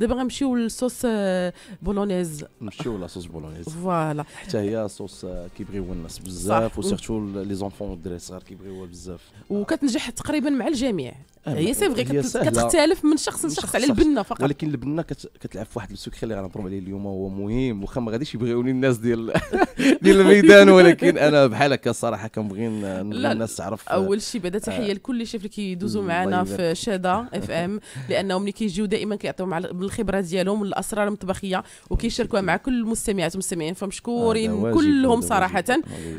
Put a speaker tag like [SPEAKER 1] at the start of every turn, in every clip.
[SPEAKER 1] دابا غنمشيو للصوص آه، بولونيز
[SPEAKER 2] نمشيو لصوص بولونيز فوالا حتى هي صوص آه، كيبغيوها الناس بزاف وسيرتو لي زونفون والدراري الصغار كيبغيوها بزاف
[SPEAKER 1] وكتنجح تقريبا مع الجميع هي سي فغي كتختلف من شخص لشخص على البنه فقط ولكن
[SPEAKER 2] البنه كتلعب في واحد السكري اللي غنهضروا عليه اليوم هو مهم واخا ما غاديش يبغيوني الناس ديال ديال الميدان ولكن انا بحال هكا الصراحه كنبغي الناس تعرف آه، اول
[SPEAKER 1] شيء بعدا تحيه آه، لكل شيف اللي كيدوزوا معنا في شاده اف ام لانهم اللي كيجيو دائما كيعطيو مع الخبره ديالهم الاسرار المطبخيه وكيشاركوها مع كل المستمعات والمستمعين فمشكورين كلهم صراحه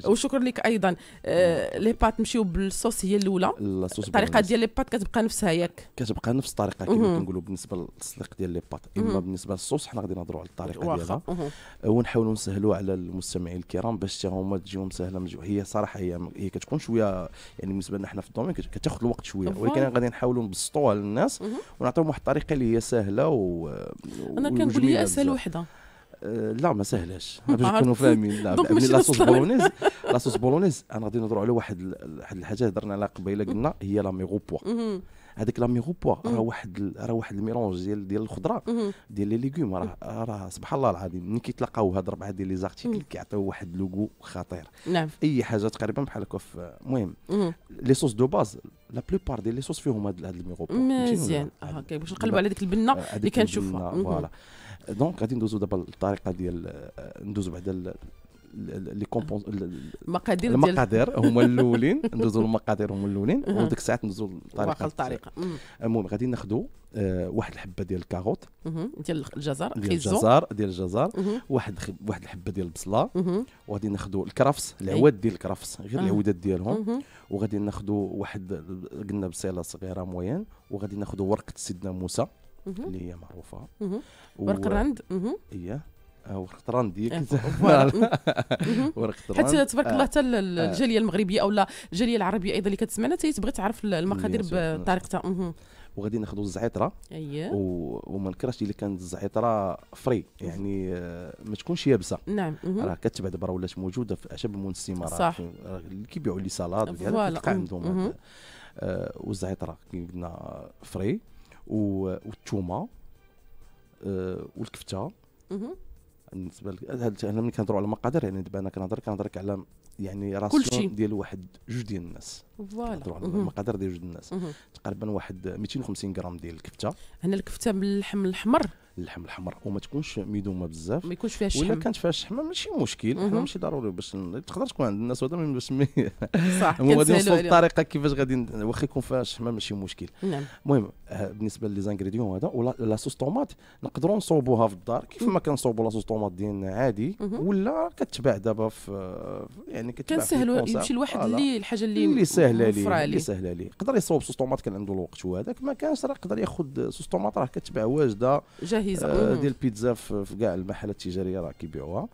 [SPEAKER 1] وشكرا لك ايضا آه، لي بات نمشيو بالصوص هي الاولى الطريقه ديال لي
[SPEAKER 2] بات كتبقى نفسها ياك كتبقى نفس الطريقه كما كنقولوا بالنسبه للتسليق ديال لي بات اما بالنسبه للصوص حنا غادي نهضروا على الطريقه ديالها أه، ونحاولوا نسهلوا على المستمعين الكرام باش حتى هما تجيهم سهله مجو. هي صراحه هي هي كتكون شويه يعني بالنسبه لنا حنا في الدومين كتاخذ الوقت شويه ولكن غادي نحاولوا نبسطوها للناس ونعطيهم واحد الطريقه اللي هي سهله و انا كنقول هي اسهل وحده آه، لا ما سهلاش باش نكونوا فاهمين لا صوص بولونيز صوص بولونيز انا غادي نهضروا على واحد واحد الحاجه هضرنا عليها قبيله قلنا هي لا ميغو بوا هذاك لا ميغو بوا راه واحد راه واحد الميرونج ديال ديال الخضره ديال لي ليغوم راه راه سبحان الله العظيم ملي كيتلاقاو هاد ربعه ديال لي زارتيكل كيعطيو واحد لوغو خطير نعم اي حاجه تقريبا بحال هكا المهم لي صوص دو باز لا بلوبار ديال لي صوص فيهم هاد الميغو بوا مزيان اوكي باش نقلبوا على ديك البنه آه، اللي كنشوفها فوالا دونك غادي ندوزو دابا الطريقه ديال آه، ندوزو بعدا لي كومبون المقادير المقادير هما الاولين ندوزو المقادير هما الاولين وديك الساعه ندوزو الطريقه الطريقه أمم. المهم غادي ناخذوا آه، واحد الحبه ديال الكاروت
[SPEAKER 1] أمم. ديال الجزر ديال الجزر
[SPEAKER 2] ديال الجزر أمم. واحد واحد الحبه ديال البصله وغادي ناخذوا الكرفس العواد ديال الكرفس غير أه. العودات ديالهم وغادي ناخذوا واحد قلنا بصيله صغيره موين وغادي ناخذوا ورقه سيدنا موسى اللي هي معروفه ورق الرند اييه ورقه الرند إيه. ورق ورقه حتى تبارك الله آه. حتى آه. الجاليه المغربيه
[SPEAKER 1] او الجاليه العربيه ايضا اللي كتسمعنا تيتبغي تعرف المقادير بطريقتها
[SPEAKER 2] وغادي ناخذوا الزعتره اييه وما نكرهش الا كانت الزعتره فري يعني آه، ما تكونش يابسه نعم راه كتبع دابا راه ولات موجوده في اعشاب المنسمه صح اللي كيبيعوا لي سلطات يعني كتلقى عندهم والزعتره كي قلنا فري والثومه آه، والكفته بالنسبه لك هنا ملي كنهضروا على المقادير يعني دابا انا كنهضر كنهضر على يعني راسيون ديال واحد جوج ديال الناس
[SPEAKER 1] فوالا المقادير
[SPEAKER 2] ديال جوج الناس تقريبا واحد 250 غرام ديال الكفته هنا الكفته باللحم الاحمر اللحم الاحمر وما تكونش ميدومه بزاف ما يكونش فيها الشحم ولا كانت فيها الشحمه ماشي مشكل حنا ماشي ضروري باش تقدر تكون عند الناس هذا باش مي صح غادي نوصلوا الطريقه كيفاش غادي واخا يكون فيها الشحمه ماشي مشكل نعم المهم آه، بالنسبه لي زانغريديون هذا ولا صوص طوماط نقدروا نصوبوها في الدار كيف ما كنصوبوا لا صوص طوماط ديالنا عادي ولا كتباع دابا في يعني كتباع كنسهلوا يمشي الواحد اللي الحاجه اللي, اللي سهله لي اللي سهله لي يقدر يصوب سوس طوماط كان عنده الوقت وهذاك ما كانش راه يقدر ياخذ سوس طوماط راه كتباع واجده جاهزه آه ديال البيتزا في كاع المحلات التجاريه راه كيبيعوها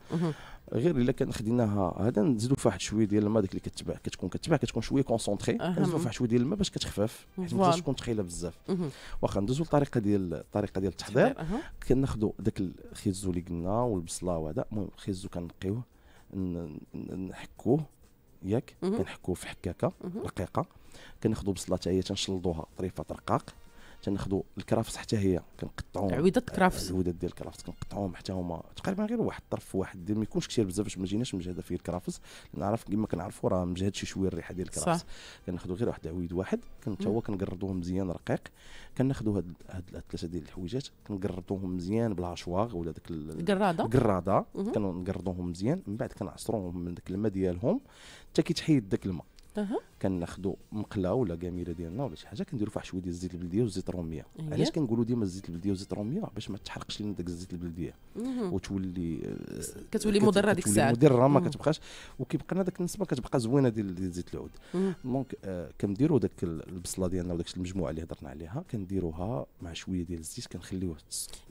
[SPEAKER 2] غير الا كان خديناها هذا نزيدو فواحد شويه ديال الماء ديك اللي كتباع كتكون كتباع كتكون شويه كونسونطري نزيدو فواحد شويه ديال الماء باش كتخفف حيت يعني ما تكون ثقيله بزاف واخا ندوزو للطريقه ديال الطريقه ديال التحضير كناخذوا داك الخيزو اللي قلنا والبصله وهذا المهم الخيزو كنقيوه نحكوه ياك كنحكوا في حكاكه رقيقه كناخذوا بصله تاهي تنشلضوها طريفه رقاق تناخذوا الكرافس حتى هي كنقطعوهم عويضات الكرافس العويضات ديال الكرافس كنقطعوهم حتى هما تقريبا غير واحد الطرف واحد ما يكونش كثير بزاف باش ما تجيناش مجهده فيه الكرافس نعرف كما كنعرفوا راه مجهد شي شويه الريحه ديال الكرافس كناخذوا غير واحد العويد واحد كنت هو كنقرضوه مزيان رقيق كناخذوا هاد الثلاثه ديال الحويجات كنقردوهم مزيان شواغ ولا داك القراده القراده كنقردوهم مزيان من بعد كنعصروهم من داك الماء ديالهم حتى كيتحيد داك الماء كناخذوا مقله ولا كاميره ديالنا ولا شي حاجه كنديروا فيها شويه ديال الزيت البلديه والزيت الروميه أيه. علاش كنقولوا ديما الزيت البلديه والزيت الروميه باش ما تحرقش لنا داك الزيت البلديه وتولي آه، كتولي مضره ديك الساعه مضره ما كتبقاش وكيبقى لنا ديك النسبه كتبقى زوينه ديال الزيت العود دونك آه كنديروا داك البصله ديالنا وداك المجموعه اللي هضرنا عليها كنديروها مع شويه ديال الزيت كنخليوه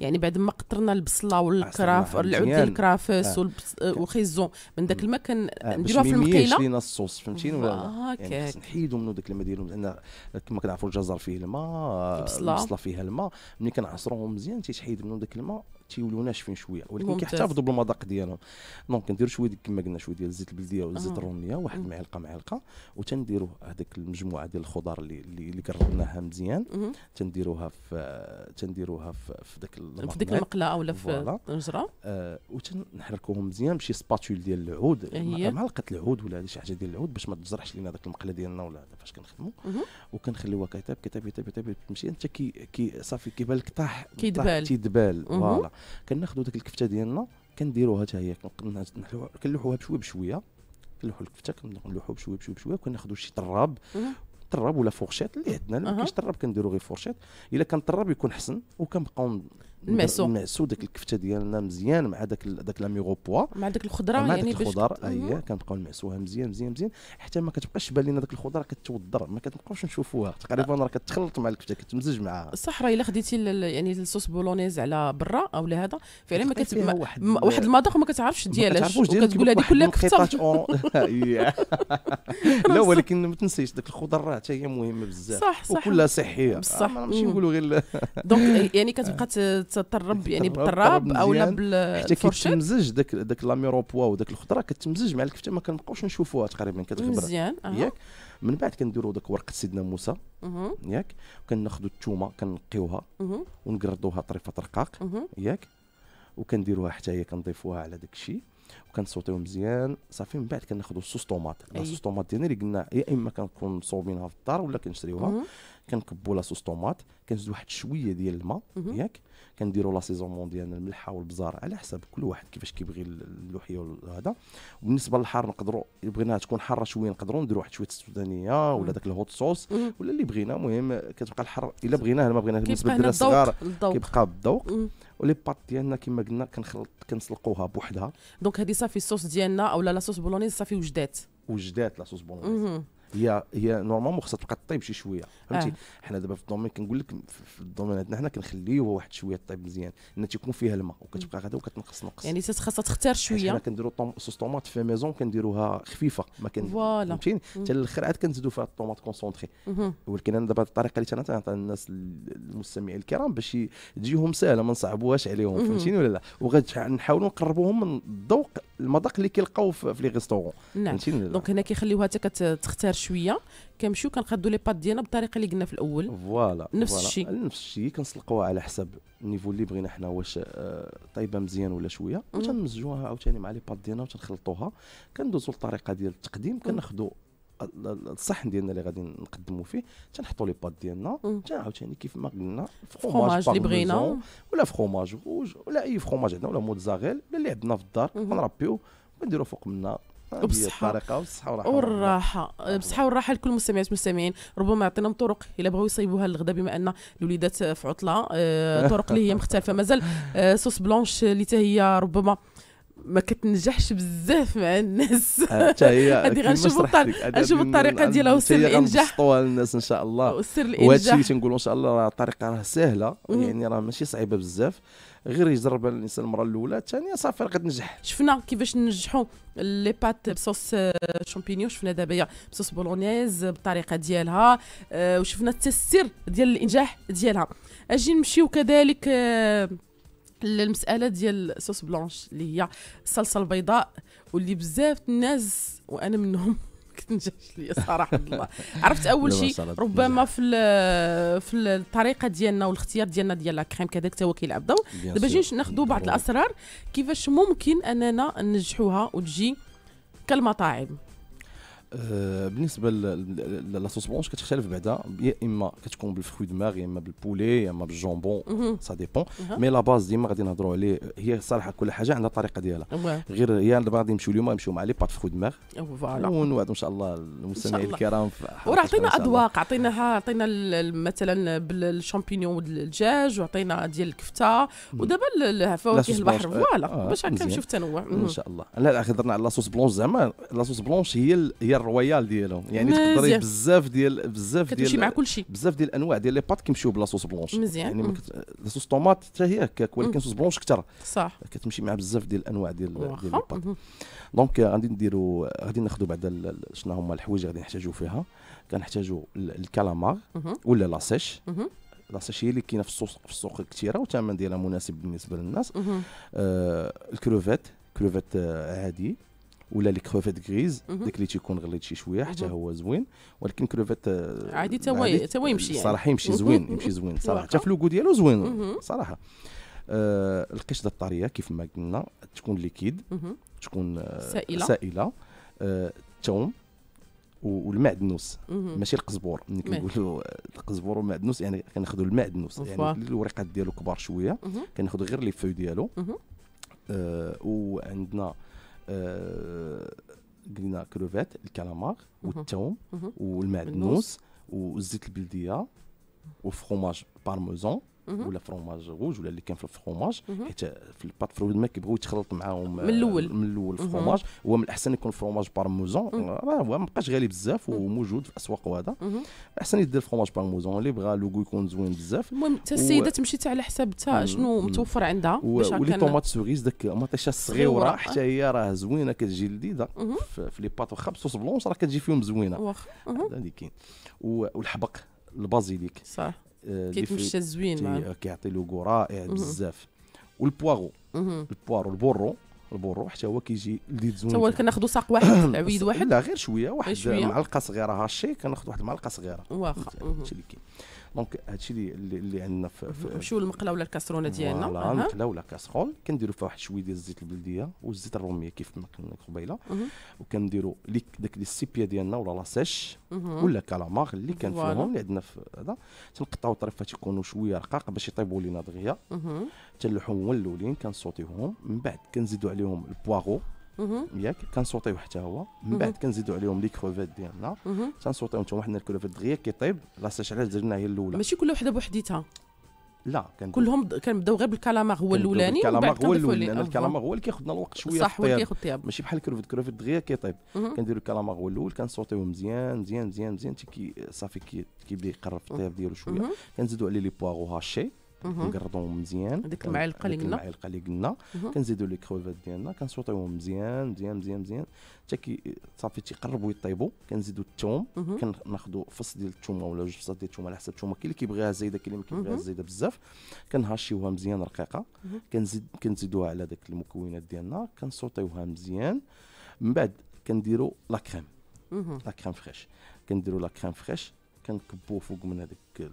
[SPEAKER 1] يعني بعد ما قطرنا البصله والكراف العود ديال الكرافس آه. والخيزون من داك الماء كنديروها آه، في المقيله باش الصوص فهمتيني ولا لا ياك
[SPEAKER 2] نحيدوا منه ديك الماء ديالهم لان كما كنعرفوا الجزر فيه الماء البصله فيها الماء ملي كنعصروهم مزيان تيتحيد منه داك الماء تيوليو ناشفين شويه ولكن كيحتفظوا بالمذاق ديالهم دونك نديروا شويه ديك كما قلنا شويه ديال الزيت البلديه والزيت آه. الروميه واحد معلقه معلقه وتنديروا هذيك المجموعه ديال الخضار اللي اللي قربناها مزيان تنديروها في تنديروها في ذاك في ذاك المقله
[SPEAKER 1] ولا في
[SPEAKER 2] الجره آه وتنحركوهم مزيان بشي سباتول ديال العود آه، معلقه العود ولا شي حاجه ديال العود باش ما تجرحش لينا ذاك المقله ديالنا ولا فاش كنخدموا وكنخليوها كيطيب كيطيب كيطيب كيطيب تمشي انت كي كي صافي كيبان لك طاح كيدبال تيدبال فوالا كناخذوا ديك الكفته ديالنا كنديروها حتى هي كنلوحوها بشويه بشويه كنلوحوا الكفته كنلوحوا بشويه بشويه بشويه كناخذوا شي طراب طراب ولا فورشيط اللي عندنا ما كاينش طراب كنديروا غير فورشيط الا كان طراب يكون حسن وكنبقاو المعسو المعسو داك الكفته ديالنا مزيان مع داك داك لا ميغو بوا مع داك الخضره مع يعني الخضر اي كنبقاو نعسوها مزيان مزيان مزيان حتى ما كتبقاش بان لنا داك الخضره كتوضر ما كتبقاوش نشوفوها تقريبا راه كتخلط مع الكفته كتمزج معها
[SPEAKER 1] صح راه الا خديتي يعني الصوص بولونيز على برا او هذا فعلا ما كتب واحد واحد المذاق وما كتعرفش ديالاش كتقول هذه كلها كفته
[SPEAKER 2] لا ولكن ما تنسيش داك الخضر راه حتى هي مهمه بزاف صح صح وكلها صحيه بصح آه، ماشي نقولوا غير دونك يعني كتبقى
[SPEAKER 1] تطرب يعني بالطراب اولا بالفرشه
[SPEAKER 2] كتمزج داك داك لاميروبوا وداك الخضره كتمزج مع الكفته ما كنبقاوش نشوفوها تقريبا كتغبر مزيان أه. ياك من بعد كنديروا داك ورقه سيدنا موسى ياك وكناخذوا الثومه كنقيوها ونقردوها طريفه رقاق ياك وكنديروها حتى هي كنضيفوها على داك الشيء وكنصوتيو مزيان صافي من بعد كناخذوا الصوص طوماط الصوص طوماط ديالنا اللي قلنا يا اما كنكون مصوبينها في الدار ولا كنشريوها كنكبوا لا صوص طوماط كنزيد واحد شويه ديال الماء ياك كنديروا لا سيزونمون ديالنا الملحه والبزار على حسب كل واحد كيفاش كيبغي اللوحيه وهذا وبالنسبه للحار نقدروا بغيناها تكون حاره شويه نقدروا نديروا واحد شويه السودانيه ولا داك الهوت صوص ولا اللي بغينا المهم كتبقى الحر الا بغيناه ما بغيناه بالنسبه للدراري الصغار كيبقى بالذوق ولي بات ديالنا كما قلنا كنخلط كنسلقوها بوحدها دونك هذه صافي الصوص ديالنا اولا لا صوص بولونيز صافي وجدات وجدات لا صوص بولونيز هي هي نورمالمون خصها تبقى طيب شي شويه فهمتي آه. حنا دابا في الدومين كنقول لك في الدومين عندنا حنا كنخليوه واحد شويه طيب مزيان ان تيكون فيها الماء وكتبقى غاده وكتنقص نقص يعني خاصها تختار شويه حنا كنديروا طوم... صوص طوماط في ميزون كنديروها خفيفه ما كن فهمتيني حتى الاخر عاد كنزيدوا فيها الطوماط كونسونطري ولكن انا دابا الطريقه اللي تنعطي الناس المستمعين الكرام باش تجيهم سهله ما نصعبوهاش عليهم فهمتيني ولا لا وغنحاولوا نقربوهم من الذوق المذاق اللي كيلقاو في لي ريستورون نعم دونك
[SPEAKER 1] هنا كيخليوها حتى كتختار شويه كنمشيو كنقادو لي بات ديالنا بالطريقه اللي قلنا في الاول
[SPEAKER 2] فوالا نفس الشيء نفس الشيء كنسلقوها على حسب النيفو اللي بغينا حنا واش آه، طايبه مزيان ولا شويه وتنمزجوها عاوتاني مع لي بات ديالنا وتنخلطوها كندوزو للطريقه ديال التقديم كناخذوا الصحن ديالنا اللي غادي نقدموا فيه تنحطوا لي بات ديالنا عاوتاني كيف ما قلنا فخوماج اللي بغينا ولا فخوماج غوج ولا اي فخوماج عندنا ولا موتزاريل ولا اللي عندنا في الدار كنربيو ونديروا فوق منها وبالصحة الطريقة والصحة والراحة
[SPEAKER 1] والراحة بالصحة والراحة لكل المستمعات والمستمعين ربما عطيناهم طرق إلا بغاو يصيبوها للغدا بما أن الوليدات في عطلة آه، طرق اللي هي مختلفة مازال آه، صوص بلونش اللي هي ربما ما كتنجحش بزاف مع الناس حتى آه، هي غنشوف الطريقه ديالها وسر الانجاح
[SPEAKER 2] الناس ان شاء الله وسر الانجاح وهادشي اللي تنقولوا ان شاء الله راه الطريقه راه سهله يعني راه ماشي صعيبه بزاف غير يجربها الانسان المره الاولى الثانيه صافي راه غتنجح
[SPEAKER 1] شفنا كيفاش ننجحوا لي بات بصوص آه، شامبينيون شفنا دابا بصوص بولونيز بالطريقه ديالها آه، وشفنا السر ديال الانجاح ديالها اجي نمشيو كذلك المساله ديال صوص بلانش اللي هي الصلصه البيضاء واللي بزاف الناس وانا منهم كتنجحش ليا صراحه الله عرفت اول شيء ربما في في الطريقه ديالنا والاختيار ديالنا ديال الكريم كذلك هو كيلعب دور دابا جينا ناخذوا بعض الاسرار كيفاش ممكن اننا ننجحوها وتجي كالمطاعم
[SPEAKER 2] آه، بالنسبه لا صوص بلونش كتختلف بعدا يا اما كتكون بالفخوي دماغ يا اما بالبولي يا اما بالجونبون سا ديبون مي لا باز ديما غادي نهضروا عليه هي صراحه كل حاجه عندها الطريقه ديالها غير يا اللي غادي نمشيو اليوم نمشيو مع لي بات فخوي دماغ
[SPEAKER 1] ونوعدوا
[SPEAKER 2] ان شاء الله المستمعين الكرام وراه عطينا
[SPEAKER 1] اذواق عطيناها عطينا مثلا بالشامبينيون والدجاج وعطينا ديال الكفته ودابا فواكه البحر فوالا آه، باش هكا نشوف التنوع ان شاء
[SPEAKER 2] الله لا هضرنا على لا صوص بلونش زعما لا صوص بلونش هي هي الرويال ديالهم يعني تقدري بزاف ديال بزاف ديال مع شيء بزاف ديال الانواع ديال لي بات كيمشيو بلا صوص بلونش مزيان يعني كت... صوص طوماط حتى هي هكاك ولكن صوص بلونش كثر صح كتمشي مع بزاف ديال الانواع ديال ديال لي بات دونك euh, غادي نديرو غادي ناخذوا بعدا شنو هما الحوايج اللي غادي نحتاجو فيها كنحتاجو الكالامار ولا لاسيش لاسيش هي اللي كاينه في السوق في السوق كثيره والثمن ديالها مناسب بالنسبه للناس آه الكروفيت كروفيت آه، عادي ولا لي كروفيت غريز داك اللي تيكون غليت شي شويه حتى هو زوين ولكن كروفيت عادي تا هو يمشي يعني صراحه يمشي زوين يمشي زوين صراحه حتى في ديالو زوين صراحه آه القشده الطريه كيف ما قلنا تكون ليكيد تكون آه سائله سائله آه الثوم والمعدنوس ماشي القزبور ملي كنقولوا القزبور والمعدنوس يعني كناخذوا المعدنوس يعني الورقات ديالو كبار شويه كناخذوا غير لي فوي ديالو آه وعندنا Euh, grina crevette, le calamar ou le mhm. thym, mhm. ou le noce ou le fromage parmesan ولا فروماج غوج ولا اللي كان في الفروماج حيت في البات فرويد ما كيبغيو يتخلط معاهم من الاول من الاول الفروماج هو من الاحسن يكون الفروماج بارموزون راه هو ما بقاش غالي بزاف وموجود في الاسواق وهذا احسن يدير الفروماج بارموزون اللي بغى لوغو يكون زوين بزاف المهم حتى السيده
[SPEAKER 1] تمشي على حساب حتى شنو متوفر عندها باش ولي طوماط
[SPEAKER 2] سوغيز داك مطيشه صغيوره حتى هي راه زوينه كتجي لذيذه في لي بات وخا بصوص بلونش راه كتجي فيهم زوينه واخا هذا اللي كاين والحبق البازيليك صح آه، كيتمشى زوين كيعطي لوغو رائع يعني بزاف والبواغو البوارو البورو البورو حتى هو كيجي لذيذ زوين هو
[SPEAKER 1] كناخذوا ساق واحد عويد واحد لا غير
[SPEAKER 2] شويه واحد شوية. معلقه صغيره هاشي كناخذ واحد معلقه صغيره واخا هادشي اللي كاين دونك هادشي اللي اللي عندنا في نمشيو
[SPEAKER 1] للمقله ولا الكاسرونه ديالنا فوالا المقله
[SPEAKER 2] ولا الكاسرون كنديروا فيها واحد شويه ديال الزيت البلديه والزيت الروميه كيف ما كنا قبيله وكنديروا ليك داك لي سيبيا ديالنا ولا لاسيش ولا كالامار اللي كان فيهم اللي عندنا في هذا تنقطعوا طريفات يكونوا شويه رقاق باش يطيبوا لينا دغيا حتى اللحوم هما الاولين كنصوتيوهم من بعد كنزيدوا عليهم عليهم البواغو ياك كنسوطيو حتى هو من بعد كنزيدو عليهم لي كروفيت ديالنا تنسوطيو حتى حنا الكروفيت دغيا كيطيب لاصاش علاش درنا هي الاولى ماشي كل وحده بوحديتها لا كان كلهم
[SPEAKER 1] كنبداو غير بالكالامار هو الاولاني الكالامار هو الاولاني لان الكالامار هو اللي
[SPEAKER 2] كياخذنا الوقت شويه صح هو اللي كياخذ الطياب ماشي بحال الكروفيت الكروفيت دغيا كيطيب كنديروا الكالامار هو الاول كنصوتيوه مزيان مزيان مزيان مزيان تي كي صافي كيبدا يقرب في الطياب ديالو شويه كنزيدوا عليه لي بواغو هاشي نقرضوهم مزيان ديك المعلقه اللي قلنا المعلقه اللي قلنا كنزيدوا لي كروفات ديالنا كنسوطيوهم مزيان مزيان مزيان مزيان حتى كي صافي تيقربوا يطيبوا كنزيدوا الثوم كناخذوا فص ديال الثومه ولا جوج فصات ديال الثومه على حسب الثومه كاين اللي كيبغيها زايده كاين اللي ما كيبغيهاش زايده بزاف كنهاشيوها مزيان رقيقه كنزيد كنزيدوها على داك المكونات ديالنا كنسوطيوها مزيان من بعد كنديروا لا كريم لا كريم فريش كنديروا لا كريم فريش كنكبوه فوق من هذيك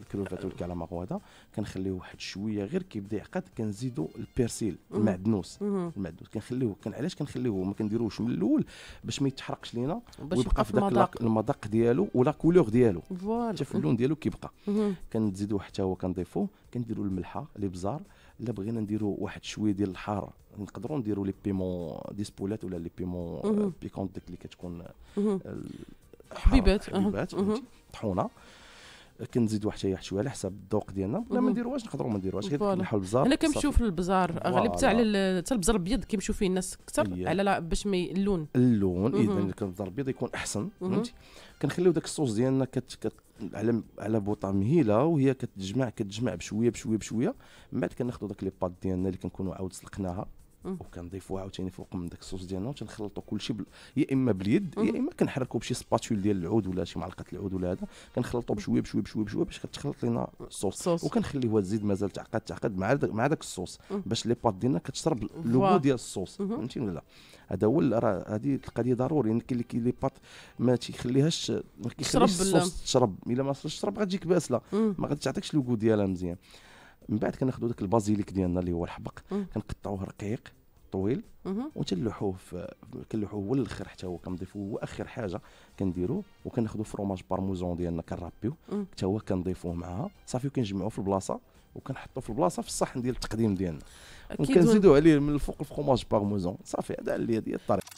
[SPEAKER 2] الكروفات والكلامه هذا كنخليه واحد شويه غير كيبدا يعقد كنزيدو البيرسيل المعدنوس المعدنوس كنخليوه كان علاش كنخليوه ما كنديروهش من الاول باش ما يتحرقش لينا ويبقى في داك المذاق ديالو ولا كولور ديالو حتى في اللون ديالو كيبقى كنزيدو حتى هو كنضيفوه كنديروا الملحه الابزار الا بغينا نديروا واحد شويه ديال الحار نقدروا نديروا لي بيمون ديسبولات ولا لي بيمون بيكونت ديك اللي كتكون حبيبات حبيبات طحونه كنزيد حتى واحد شويه على حسب الذوق ديالنا بلا ما نديروهاش نقدروا ما نديروهاش غير نحاول البزار انا كنمشيو في
[SPEAKER 1] البزار غالبا على حتى البزار الابيض كيمشيو فيه الناس اكثر على لا باش ما اللون
[SPEAKER 2] اللون اذا كان البزار الابيض يكون احسن فهمتي كنخليو داك الصوص ديالنا كت, كت على على بوطه مهيله وهي كتجمع كتجمع بشويه بشويه بشويه من بعد كناخذوا داك لي بات ديالنا اللي كنكونوا عاود سلقناها وكنضيفوها عاوتاني فوق من داك الصوص ديالنا وتنخلطوا كلشي بل... يا اما باليد يا اما كنحركوا بشي سباتول ديال العود ولا شي معلقه العود ولا هذا كنخلطوا بشويه بشويه بشويه بشويه باش كتخلط لنا الصوص وكنخليوها تزيد مازال تعقد تعقد مع دا... مع داك الصوص باش لي بات ديالنا كتشرب اللغو ديال الصوص فهمتي ولا لا هذا هو راه هذه القضيه ضروري يعني كاين اللي لي بات ما تيخليهاش ما كيخليش الصوص تشرب الا ما صرش تشرب غتجيك باسله ما غاتعطيكش اللغو ديالها مزيان من بعد كناخذوا داك البازيليك ديالنا اللي هو الحبق كنقطعوه رقيق طويل في كنلوحوه هو الاخر حتى هو كنضيفو هو اخر حاجه كنديرو وكناخدو فروماج بارموزون ديالنا كنرابيو حتى هو كنضيفوه معاها صافي وكنجمعوه في البلاصه وكنحطوه في البلاصه في الصحن ديال التقديم ديالنا وكنزيدو عليه من الفوق الفرماج بارموزون صافي هذا اللي هي الطريقه